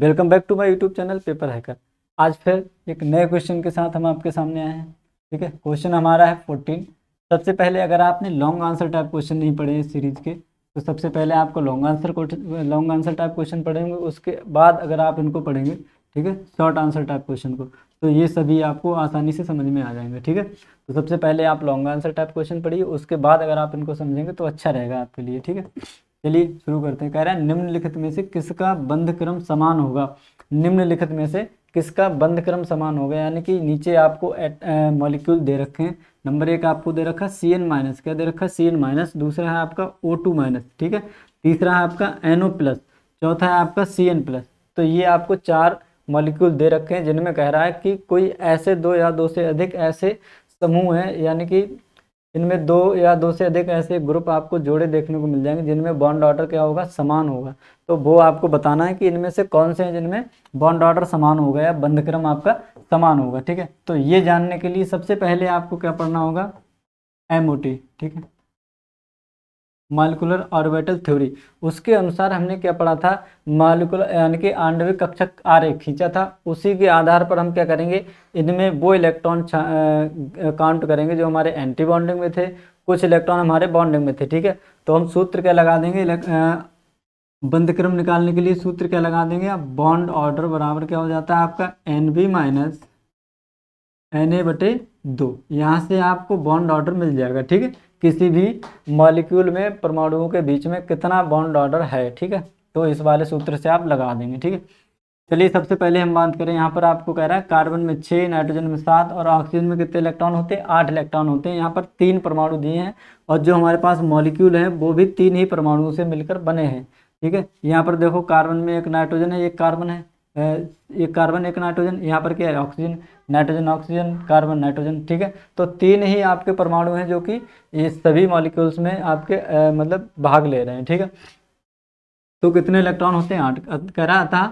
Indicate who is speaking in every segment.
Speaker 1: welcome back to my YouTube channel paper hacker आज फिर एक नए क्वेश्चन के साथ हम आपके सामने आए हैं ठीक है क्वेश्चन हमारा है फोर्टीन सबसे पहले अगर आपने लॉन्ग आंसर टाइप क्वेश्चन नहीं पढ़े इस सीरीज के तो सबसे पहले आपको long answer long answer type question पढ़ेंगे उसके बाद अगर आप इनको पढ़ेंगे ठीक है शॉर्ट आंसर टाइप क्वेश्चन को तो ये सभी आपको आसानी से समझ में आ जाएंगे ठीक है तो सबसे पहले आप लॉन्ग आंसर टाइप क्वेश्चन पढ़िए उसके बाद अगर आप इनको समझेंगे तो अच्छा रहेगा आपके लिए ठीक है चलिए शुरू करते हैं कह रहा है निम्नलिखित में से किसका बंध क्रम समान होगा निम्नलिखित में से किसका बंध क्रम समान होगा यानी कि नीचे आपको मॉलिक्यूल दे रखे हैं नंबर एक आपको दे रखा सी एन माइनस क्या दे रखा सी एन माइनस दूसरा है आपका ओ टू माइनस ठीक है तीसरा है आपका एन ओ प्लस चौथा है आपका सी एन प्लस तो ये आपको चार मॉलिक्यूल दे रखे हैं जिनमें कह रहा है कि कोई ऐसे दो या दो से अधिक ऐसे समूह हैं यानी कि इनमें दो या दो से अधिक ऐसे ग्रुप आपको जोड़े देखने को मिल जाएंगे जिनमें बॉन्ड ऑर्डर क्या होगा समान होगा तो वो आपको बताना है कि इनमें से कौन से हैं जिनमें बॉन्ड ऑर्डर समान होगा या बंधक्रम आपका समान होगा ठीक है तो ये जानने के लिए सबसे पहले आपको क्या पढ़ना होगा एम ठीक है मालिकुलर ऑर्बिटल थ्योरी उसके अनुसार हमने क्या पढ़ा था मालिकुलर यानी कि आणविक कक्षक आर्य खींचा था उसी के आधार पर हम क्या करेंगे इनमें वो इलेक्ट्रॉन काउंट करेंगे जो हमारे एंटी बॉन्डिंग में थे कुछ इलेक्ट्रॉन हमारे बॉन्डिंग में थे ठीक है तो हम सूत्र क्या लगा देंगे बंद क्रम निकालने के लिए सूत्र क्या लगा देंगे आप बॉन्ड ऑर्डर बराबर क्या हो जाता है आपका N B minus N A बटे दो यहाँ से आपको बॉन्ड ऑर्डर मिल जाएगा ठीक है किसी भी मॉलिक्यूल में परमाणुओं के बीच में कितना बॉन्ड ऑर्डर है ठीक है तो इस वाले सूत्र से आप लगा देंगे ठीक है चलिए सबसे पहले हम बात करें यहाँ पर आपको कह रहा है कार्बन में छः नाइट्रोजन में सात और ऑक्सीजन में कितने इलेक्ट्रॉन होते हैं आठ इलेक्ट्रॉन होते हैं यहाँ पर तीन परमाणु दिए हैं और जो हमारे पास मॉलिक्यूल हैं वो भी तीन ही परमाणुओं से मिलकर बने हैं ठीक है यहाँ पर देखो कार्बन में एक नाइट्रोजन है एक कार्बन है एक कार्बन एक नाइट्रोजन यहाँ पर क्या है oxygen nitrogen oxygen carbon nitrogen ठीक है तो तीन ही आपके परमाणु हैं जो कि ये सभी मॉलिक्यूल्स में आपके मतलब भाग ले रहे हैं ठीक है तो कितने इलेक्ट्रॉन होते हैं आठ कह रहा था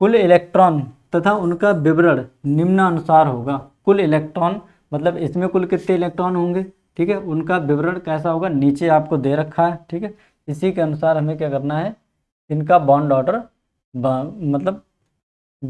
Speaker 1: कुल इलेक्ट्रॉन तथा उनका विवरण निम्नानुसार होगा कुल इलेक्ट्रॉन मतलब इसमें कुल कितने इलेक्ट्रॉन होंगे ठीक है उनका विवरण कैसा होगा नीचे आपको दे रखा है ठीक है इसी के अनुसार हमें क्या करना है इनका बॉन्ड ऑर्डर मतलब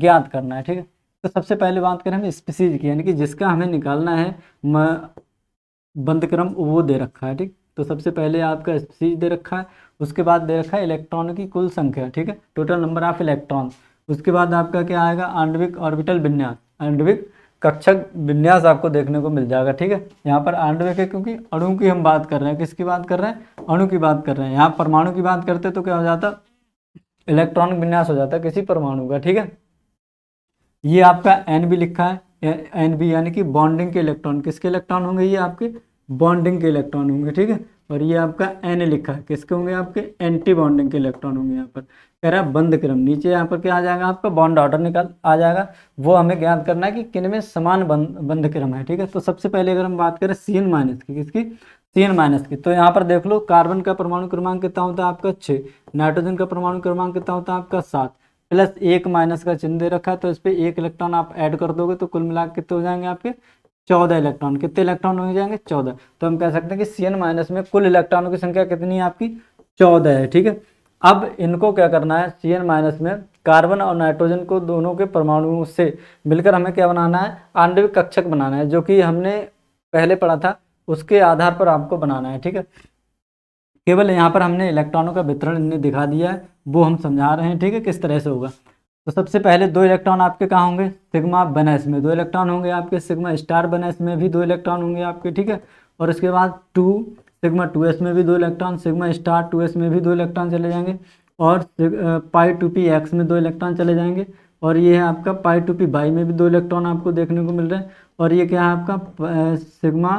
Speaker 1: ज्ञात करना है ठीक है तो सबसे पहले बात करें हम स्पीसीज की यानी कि जिसका हमें निकालना है बंद क्रम वो दे रखा है ठीक तो सबसे पहले आपका स्पीसीज दे रखा है उसके बाद दे रखा है इलेक्ट्रॉन की कुल संख्या ठीक है टोटल नंबर ऑफ इलेक्ट्रॉन उसके बाद आपका क्या आएगा आंडविक ऑर्बिटल विन्यास आंडविक कक्षक विन्यास आपको देखने को मिल जाएगा ठीक है यहाँ पर आंडविक है क्योंकि अणु की हम बात कर रहे हैं किसकी बात कर रहे हैं अणु की बात कर रहे हैं यहाँ परमाणु की बात करते तो क्या हो जाता इलेक्ट्रॉनिक विन्यास हो जाता है किसी परमाणु का ठीक है ये आपका एन भी लिखा है एन भी यानी कि बॉन्डिंग के इलेक्ट्रॉन किसके इलेक्ट्रॉन होंगे ये आपके बॉन्डिंग के इलेक्ट्रॉन होंगे ठीक है और ये आपका एन लिखा है किसके होंगे आपके एंटी बॉन्डिंग के इलेक्ट्रॉन होंगे यहाँ पर कह रहा है बंद क्रम नीचे यहाँ पर क्या आ जाएगा आपका बॉन्ड ऑर्डर निकाल आ जाएगा वो हमें ज्ञात करना है कि किन में समान बंद बंद क्रम है ठीक है तो सबसे पहले अगर हम बात करें सी एन माइनस की किसकी तीन माइनस की तो यहाँ पर देख लो कार्बन का परमाणु क्रमांक कितना होता है आपका छः नाइट्रोजन का परमाणु क्रमांक कितना होता है आपका सात प्लस एक माइनस का चिन्ह दे रखा है तो इस पर एक इलेक्ट्रॉन आप ऐड कर दोगे तो कुल मिला कितने हो जाएंगे आपके चौदह इलेक्ट्रॉन कितने इलेक्ट्रॉन हो जाएंगे चौदह तो हम कह सकते हैं कि सी माइनस में कुल इलेक्ट्रॉनों की संख्या कितनी है आपकी चौदह है ठीक है अब इनको क्या करना है सी एन माइनस में कार्बन और नाइट्रोजन को दोनों के परमाणुओं से मिलकर हमें क्या बनाना है आंडविक कक्षक बनाना है जो कि हमने पहले पढ़ा था उसके आधार पर आपको बनाना है ठीक है केवल यहाँ पर हमने इलेक्ट्रॉनों का वितरण इन्हें दिखा दिया है वो हम समझा रहे हैं ठीक है किस तरह से होगा तो सबसे पहले दो इलेक्ट्रॉन आपके कहाँ होंगे सिग्मा बनेस में दो इलेक्ट्रॉन होंगे आपके सिग्मा स्टार बनेस में भी दो इलेक्ट्रॉन होंगे आपके ठीक है और उसके बाद टू सिग्मा टू एस में भी दो electron sigma star two S में भी दो इलेक्ट्रॉन चले जाएंगे और पाई टू पी एक्स में दो इलेक्ट्रॉन चले जाएंगे और ये है आपका पाई टू पी बाई में भी दो इलेक्ट्रॉन आपको देखने को मिल रहे हैं और ये क्या है आपका सिग्मा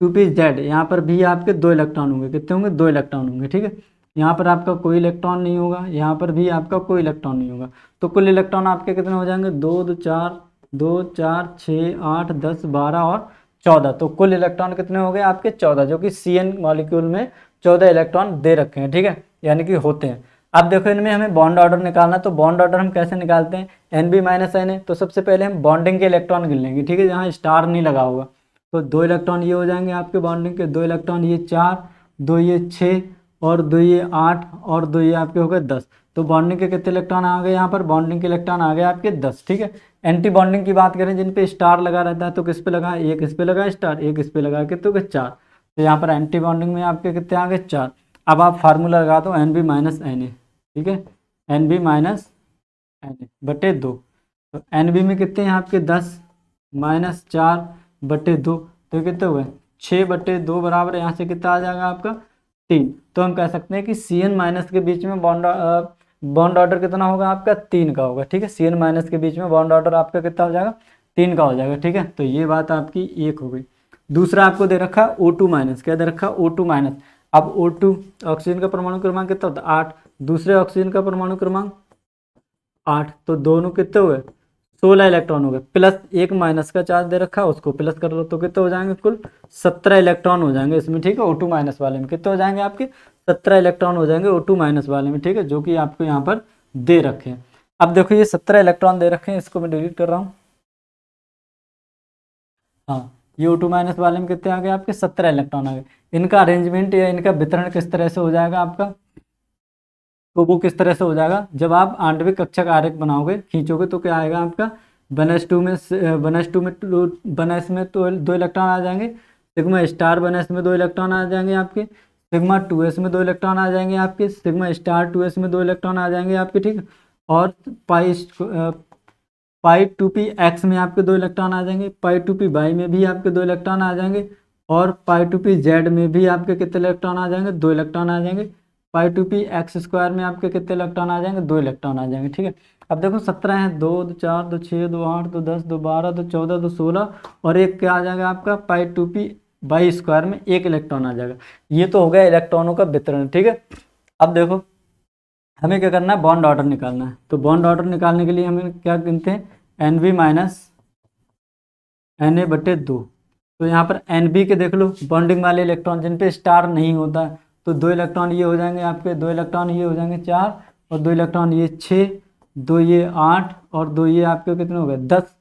Speaker 1: टू पी जेड यहाँ पर भी आपके दो इलेक्ट्रॉन होंगे कितने होंगे दो इलेक्ट्रॉन होंगे ठीक है यहाँ पर आपका कोई इलेक्ट्रॉन नहीं होगा यहाँ पर भी आपका कोई इलेक्ट्रॉन नहीं होगा तो कुल इलेक्ट्रॉन आपके कितने हो जाएंगे दो दो चार दो चार छः आठ दस बारह और चौदह तो कुल इलेक्ट्रॉन कितने हो गए आपके चौदह जो कि सी एन मॉलिक्यूल में चौदह इलेक्ट्रॉन दे रखे हैं ठीक है यानी कि होते हैं अब देखो इनमें हमें बॉन्ड ऑर्डर निकालना तो बॉन्ड ऑर्डर हम कैसे निकालते हैं एन बी माइनस एन है तो सबसे पहले हम बॉन्डिंग के इलेक्ट्रॉन गिन लेंगे ठीक है जहाँ स्टार नहीं लगा होगा तो दो इलेक्ट्रॉन ये हो जाएंगे आपके बॉन्डिंग के दो इलेक्ट्रॉन ये चार दो ये छः और दो ये आठ और दो ये आपके हो गए दस तो बॉन्डिंग के कितने इलेक्ट्रॉन आ गए यहाँ पर बॉन्डिंग के इलेक्ट्रॉन आ गए आपके दस ठीक है एंटी बॉन्डिंग की बात करें जिन पे स्टार लगा रहता है तो किस पे लगा एक इस पे लगा स्टार एक इस पे लगा के तो चार तो यहाँ पर एंटी बॉन्डिंग में आपके कितने आ गए चार अब आप फार्मूला लगा दो N B minus N A ठीक है N B minus N A बटे दो तो एन बी में कितने हैं आपके दस माइनस चार बटे दो तो कितने हुए छः बटे दो बराबर यहाँ से कितना आ जाएगा आपका तीन तो हम कह सकते हैं कि सी एन माइनस के बीच में बॉन्ड बॉन्ड ऑर्डर कितना होगा आपका तीन का होगा ठीक है सी एन माइनस के बीच में बॉन्ड ऑर्डर आपका कितना हो जाएगा तीन का हो जाएगा ठीक है तो ये बात आपकी एक हो गई दूसरा आपको दे रखा है ओ टू माइनस क्या दे रखा ओ टू माइनस अब ओ टू ऑक्सीजन का परमाणु क्रमांक कितना होता है आठ दूसरे ऑक्सीजन का परमाणु क्रमांक आठ तो दोनों कितने हुए सोलह इलेक्ट्रॉन हो गए प्लस एक माइनस का चार्ज दे रखा उसको प्लस कर लो तो कितने हो जाएंगे कुल सत्रह इलेक्ट्रॉन हो जाएंगे इसमें ठीक है ओ टू माइनस वाले में कितने हो जाएंगे आपके सत्रह इलेक्ट्रॉन हो जाएंगे ओ टू माइनस वाले में ठीक है जो कि आपको यहाँ पर दे रखे हैं अब देखो ये सत्रह इलेक्ट्रॉन दे रखे हैं इसको मैं डिलीट कर रहा हूँ हाँ ये ओ टू माइनस वाले में कितने आ गए आपके सत्रह इलेक्ट्रॉन आ गए इनका अरेंजमेंट या इनका वितरण किस तरह से हो जाएगा आपका तो वो किस तरह से हो जाएगा जब आप आंडविक कक्षा का बनाओगे खींचोगे तो क्या आएगा आपका वन एस टू में वन एस टू में वन तो, एस में तो दो इलेक्ट्रॉन आ जाएंगे सिग्मा स्टार वन एस में दो इलेक्ट्रॉन आ जाएंगे आपके सिग्मा टू एस में दो इलेक्ट्रॉन आ जाएंगे आपके सिग्मा स्टार टू एस में दो इलेक्ट्रॉन आ जाएंगे आपके ठीक और pi pi two P X में आपके दो इलेक्ट्रॉन आ जाएंगे पाई टू पी वाई में भी आपके दो इलेक्ट्रॉन आ जाएंगे और पाई टू पी जेड में भी आपके कितने इलेक्ट्रॉन आ जाएंगे दो इलेक्ट्रॉन आ जाएंगे pi two P X square में आपके कितने इलेक्ट्रॉन आ जाएंगे दो इलेक्ट्रॉन आ जाएंगे ठीक है अब देखो सत्रह है दो दो चार दो छः दो आठ दो दस दो बारह दो चौदह दो सोलह और एक क्या आ जाएगा आपका pi two P Y square में एक इलेक्ट्रॉन आ जाएगा ये तो हो गया इलेक्ट्रॉनों का वितरण ठीक है अब देखो हमें क्या करना है बॉन्ड ऑर्डर निकालना है तो बॉन्ड ऑर्डर निकालने के लिए हमें क्या गिनते हैं N B minus N A बटे दो तो यहाँ पर एन बी के देख लो बॉन्डिंग वाले इलेक्ट्रॉन जिन पे स्टार नहीं होता है तो दो इलेक्ट्रॉन ये हो जाएंगे आपके दो इलेक्ट्रॉन ये हो जाएंगे चार और दो इलेक्ट्रॉन ये छः दो ये आठ और दो ये आपके कितने हो गए दस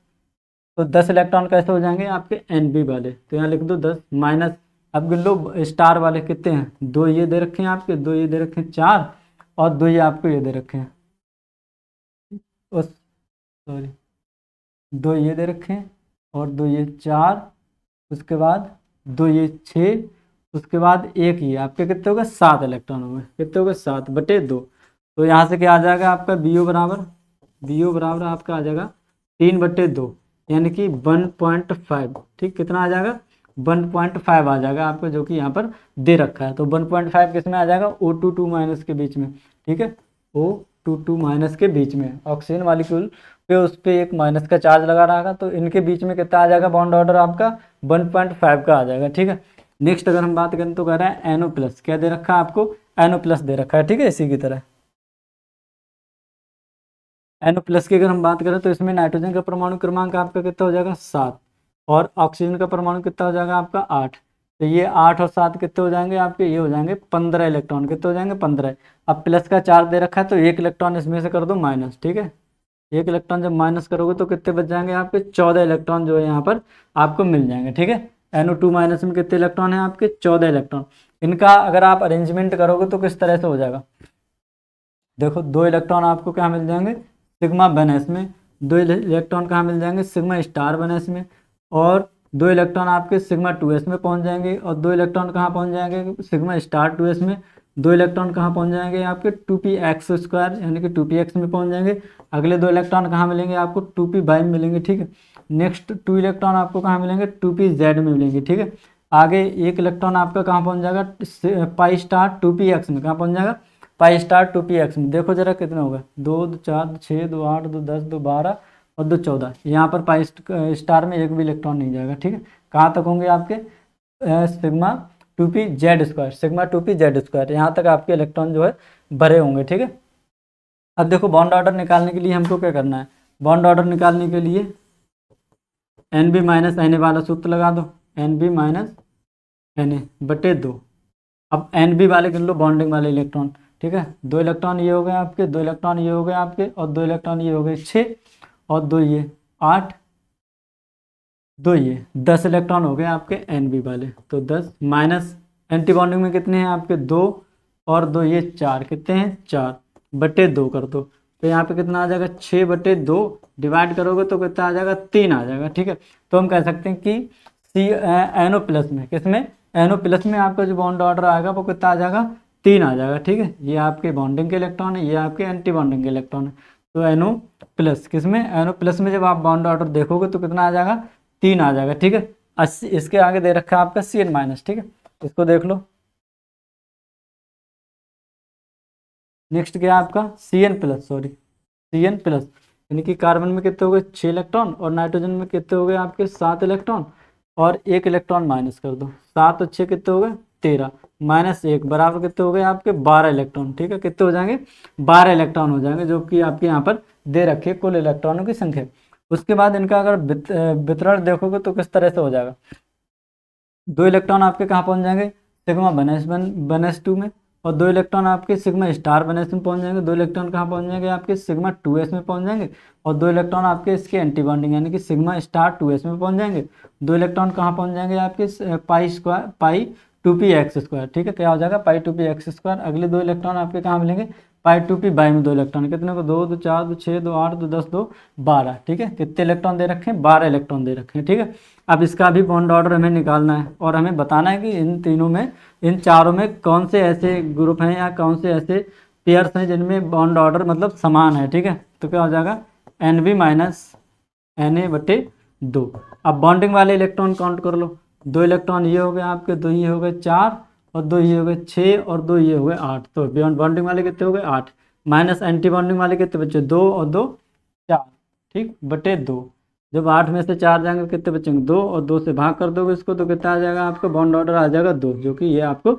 Speaker 1: तो दस इलेक्ट्रॉन कैसे हो जाएंगे आपके एन बी वाले तो यहाँ लिख दो दस माइनस आपके लो स्टार वाले कितने हैं दो ये दे रखे हैं आपके दो ये दे रखे हैं चार और दो ये आपको ये दे रखे हैं सॉरी दो ये दे रखे हैं और दो ये चार उसके बाद दो ये छः उसके बाद एक ही आपके कितने हो गए सात इलेक्ट्रॉन हो गए कितने हो गए सात बटे दो तो यहाँ से क्या आ जाएगा आपका बी ओ बराबर बी ओ बराबर आपका आ जाएगा तीन बटे दो यानी कि वन पॉइंट फाइव ठीक कितना आ जाएगा वन पॉइंट फाइव आ जाएगा आपको जो कि यहाँ पर दे रखा है तो वन पॉइंट फाइव किस में आ जाएगा ओ टू टू माइनस के बीच में ठीक है ओ टू टू माइनस के बीच में ऑक्सीजन मालिक्यूल पे उस पर एक माइनस का चार्ज लगा रहा था तो इनके बीच में कितना आ जाएगा बॉन्ड ऑर्डर आपका वन पॉइंट फाइव का आ जाएगा ठीक है नेक्स्ट अगर हम बात करें तो कह रहा है एनओ प्लस क्या दे रखा है आपको एनओ प्लस दे रखा है ठीक है इसी की तरह एनओ प्लस की अगर हम बात करें तो इसमें नाइट्रोजन का परमाणु क्रमांक आपका कितना हो जाएगा सात और ऑक्सीजन का परमाणु कितना हो जाएगा आपका आठ तो ये आठ और सात कितने हो जाएंगे आपके ये हो जाएंगे पंद्रह इलेक्ट्रॉन कितने हो जाएंगे पंद्रह अब प्लस का चार दे रखा है तो एक इलेक्ट्रॉन इसमें से कर दो माइनस ठीक है एक इलेक्ट्रॉन जब माइनस करोगे तो कितने बच जाएंगे आपके चौदह इलेक्ट्रॉन जो है यहाँ पर आपको मिल जाएंगे ठीक है एनओ टू माइनस में कितने इलेक्ट्रॉन हैं आपके चौदह इलेक्ट्रॉन इनका अगर आप अरेंजमेंट करोगे तो किस तरह से हो जाएगा देखो दो इलेक्ट्रॉन आपको क्या मिल जाएंगे सिग्मा बेनेस में दो इलेक्ट्रॉन कहाँ मिल जाएंगे सिग्मा स्टार बेनेस में और दो इलेक्ट्रॉन आपके सिग्मा टू एस में पहुंच जाएंगे और दो इलेक्ट्रॉन कहाँ पहुंच जाएंगे सिग्मा स्टार टू एस में दो इलेक्ट्रॉन कहाँ पहुँच जाएंगे आपके टू पी एक्स स्क्वायर यानी कि टू पी एक्स में पहुँच जाएंगे अगले दो इलेक्ट्रॉन कहाँ मिलेंगे आपको टू पी वाई में मिलेंगे ठीक है नेक्स्ट टू इलेक्ट्रॉन आपको कहाँ मिलेंगे टू पी जेड में मिलेंगे ठीक है आगे एक इलेक्ट्रॉन आपका कहाँ पहुँच जाएगा pi star two P X में कहाँ पहुँच जाएगा pi star two P X में देखो जरा कितना होगा दो दो चार दो छः दो आठ दो दस दो बारह और दो चौदह यहाँ पर पाई स्टार में एक भी इलेक्ट्रॉन नहीं जाएगा ठीक है कहाँ तक होंगे आपके sigma two P Z square sigma two P Z square यहाँ तक आपके इलेक्ट्रॉन जो है भरे होंगे ठीक है अब देखो बॉन्ड ऑर्डर निकालने के लिए हमको क्या करना है बॉन्ड ऑर्डर निकालने के लिए N B minus N A वाला सूत्र लगा दो N B minus N A बटे दो अब एन बी वाले कर लो बॉन्डिंग वाले इलेक्ट्रॉन ठीक है दो इलेक्ट्रॉन ये हो गए आपके दो इलेक्ट्रॉन ये हो गए आपके और दो इलेक्ट्रॉन ये हो गए छः और दो ये आठ दो ये दस इलेक्ट्रॉन हो गए आपके एन बी वाले तो दस माइनस एंटी बॉन्डिंग में कितने हैं आपके दो और दो ये चार कितने हैं चार बटे दो कर दो तो यहाँ पे कितना आ जाएगा छः बटे दो डिवाइड करोगे तो कितना आ जाएगा तीन आ जाएगा ठीक है तो हम कह सकते हैं कि सी एन ओ प्लस में किस में एन ओ प्लस में आपका जो बॉन्ड ऑर्डर आएगा वो कितना आ जाएगा तीन आ जाएगा ठीक है ये आपके बॉन्डिंग के इलेक्ट्रॉन है ये आपके एंटी बॉन्डिंग के इलेक्ट्रॉन है तो एन ओ प्लस किसमें एनओ एन ओ प्लस में जब आप बाउंड ऑर्डर देखोगे तो कितना आ जाएगा तीन आ जाएगा ठीक है अस्सी इसके आगे दे रखा है आपका सी एन माइनस ठीक है इसको देख लो नेक्स्ट क्या है आपका C N plus sorry C N plus यानी कि कार्बन में कितने हो गए छह इलेक्ट्रॉन और नाइट्रोजन में कितने हो गए आपके सात इलेक्ट्रॉन और एक इलेक्ट्रॉन माइनस कर दो सात और छह कितने हो गए तेरह माइनस एक बराबर कितने हो गए आपके बारह इलेक्ट्रॉन ठीक है कितने हो जाएंगे बारह इलेक्ट्रॉन हो जाएंगे जो कि आपके यहाँ पर दे रखे कुल इलेक्ट्रॉनों की संख्या उसके बाद इनका अगर वितरण देखोगे तो किस तरह से हो जाएगा दो इलेक्ट्रॉन आपके कहाँ पहुँच जाएंगे सिग्मा बनेस बन बनेस टू में और दो इलेक्ट्रॉन आपके सिग्मा स्टार बनेस में पहुँच जाएंगे दो इलेक्ट्रॉन कहाँ पहुँच जाएंगे आपके सिग्मा टू एस में पहुँच जाएंगे और दो इलेक्ट्रॉन आपके इसके एंटी बॉन्डिंग यानी कि सिग्मा स्टार टू एस में पहुँच जाएंगे दो इलेक्ट्रॉन कहाँ पहुँच जाएंगे आपके pi square pi two P X square ठीक है क्या हो जाएगा pi two P X square अगले दो इलेक्ट्रॉन आपके कहाँ मिलेंगे पाई टू पी बाई में दो इलेक्ट्रॉन कितने को दो दो चार दो छः दो आठ दो दस दो बारह ठीक है कितने इलेक्ट्रॉन दे रखे हैं बारह इलेक्ट्रॉन दे रखे हैं ठीक है अब इसका भी बॉन्ड ऑर्डर हमें निकालना है और हमें बताना है कि इन तीनों में इन चारों में कौन से ऐसे ग्रुप हैं या कौन से ऐसे पेयर्स हैं जिनमें बॉन्ड ऑर्डर मतलब समान है ठीक है तो क्या हो जाएगा N B minus N A बटे दो अब बॉन्डिंग वाले इलेक्ट्रॉन काउंट कर लो दो इलेक्ट्रॉन ये हो गए आपके दो ये हो गए चार और दो ये हो गए छः और दो ये हो गए आठ तो बियॉन्ड बाउंडिंग वाले कितने हो गए आठ माइनस एंटी बाउंडिंग वाले कितने बच्चे दो और दो चार ठीक बटे दो जब आठ में से चार जाएंगे कितने बचेंगे दो और दो से भाग कर दोगे इसको तो कितना आ जाएगा आपका बॉन्ड ऑर्डर आ जाएगा दो जो कि ये आपको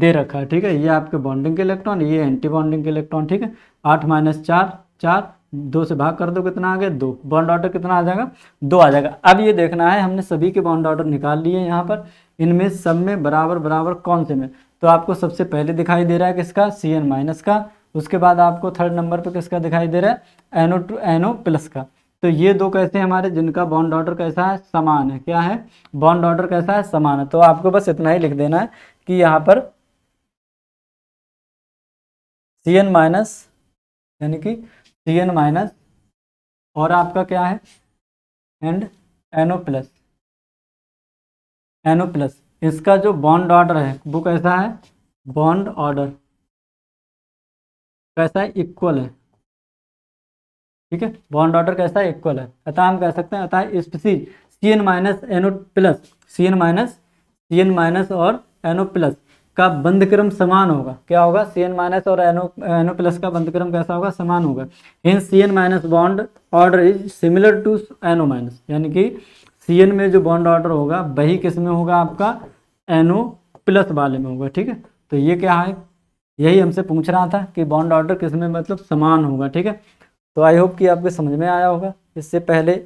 Speaker 1: दे रखा है ठीक है ये आपके बॉन्डिंग के इलेक्ट्रॉन ये एंटी बॉन्डिंग के इलेक्ट्रॉन ठीक है आठ माइनस चार चार दो से भाग कर दो कितना आ गया दो बॉन्ड ऑर्डर कितना आ जाएगा दो आ जाएगा अब ये देखना है हमने सभी के बॉन्ड ऑर्डर निकाल लिए यहाँ पर इनमें सब में बराबर बराबर कौन से में तो आपको सबसे पहले दिखाई दे रहा है किसका सी एन माइनस का उसके बाद आपको थर्ड नंबर पर किसका दिखाई दे रहा है एनओ टू एनओ प्लस का तो ये दो कैसे हमारे जिनका बॉन्ड ऑर्डर कैसा है समान है क्या है बॉन्ड ऑर्डर कैसा है समान है तो आपको बस इतना ही लिख देना है कि यहाँ पर सी एन माइनस यानी कि सी एन माइनस और आपका क्या है and NO plus NO plus इसका जो बॉन्ड ऑर्डर है वो कैसा है बॉन्ड ऑर्डर कैसा है इक्वल है ठीक है बॉन्ड ऑर्डर कैसा है इक्वल है अतः हम कह सकते हैं अतः species C N minus NO plus C N minus C N minus और एनओ प्लस का बंद क्रम समान होगा क्या होगा सी एन माइनस और एनओ एनओ प्लस का बंद क्रम कैसा होगा समान होगा in C N minus bond order is similar to NO minus यानी कि सी एन में जो बॉन्ड ऑर्डर होगा वही किस में होगा आपका एन ओ प्लस वाले में होगा ठीक है तो ये क्या है यही हमसे पूछ रहा था कि बॉन्ड ऑर्डर किस में मतलब समान होगा ठीक है तो आई होप कि आपके समझ में आया होगा इससे पहले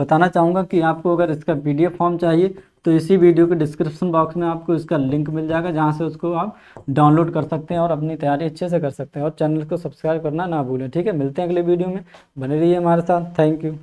Speaker 1: बताना चाहूँगा कि आपको अगर इसका पी फॉर्म चाहिए तो इसी वीडियो के डिस्क्रिप्शन बॉक्स में आपको इसका लिंक मिल जाएगा जहाँ से उसको आप डाउनलोड कर सकते हैं और अपनी तैयारी अच्छे से कर सकते हैं और चैनल को सब्सक्राइब करना ना भूलें ठीक है मिलते हैं अगले वीडियो में बने रहिए हमारे साथ थैंक यू